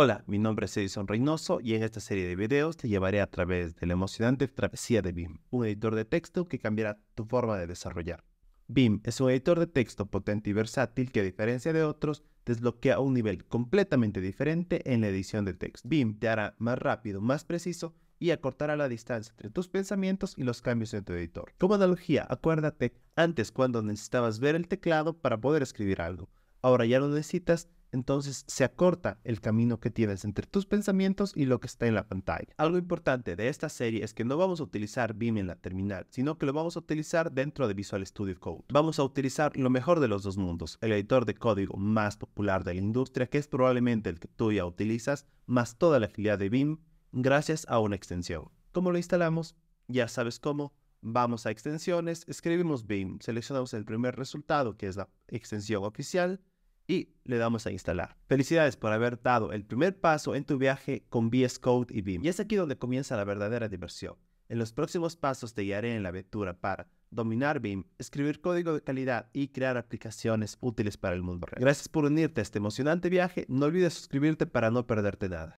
Hola, mi nombre es Edison Reynoso y en esta serie de videos te llevaré a través de la emocionante travesía de BIM, un editor de texto que cambiará tu forma de desarrollar. BIM es un editor de texto potente y versátil que a diferencia de otros desbloquea un nivel completamente diferente en la edición de texto. BIM te hará más rápido, más preciso y acortará la distancia entre tus pensamientos y los cambios en tu editor. Como analogía, acuérdate antes cuando necesitabas ver el teclado para poder escribir algo. Ahora ya lo necesitas entonces se acorta el camino que tienes entre tus pensamientos y lo que está en la pantalla. Algo importante de esta serie es que no vamos a utilizar BIM en la terminal, sino que lo vamos a utilizar dentro de Visual Studio Code. Vamos a utilizar lo mejor de los dos mundos, el editor de código más popular de la industria, que es probablemente el que tú ya utilizas, más toda la filial de BIM, gracias a una extensión. ¿Cómo lo instalamos? Ya sabes cómo. Vamos a extensiones, escribimos BIM, seleccionamos el primer resultado, que es la extensión oficial, y le damos a instalar. Felicidades por haber dado el primer paso en tu viaje con VS Code y BIM. Y es aquí donde comienza la verdadera diversión. En los próximos pasos te guiaré en la aventura para dominar BIM, escribir código de calidad y crear aplicaciones útiles para el mundo real. Gracias por unirte a este emocionante viaje. No olvides suscribirte para no perderte nada.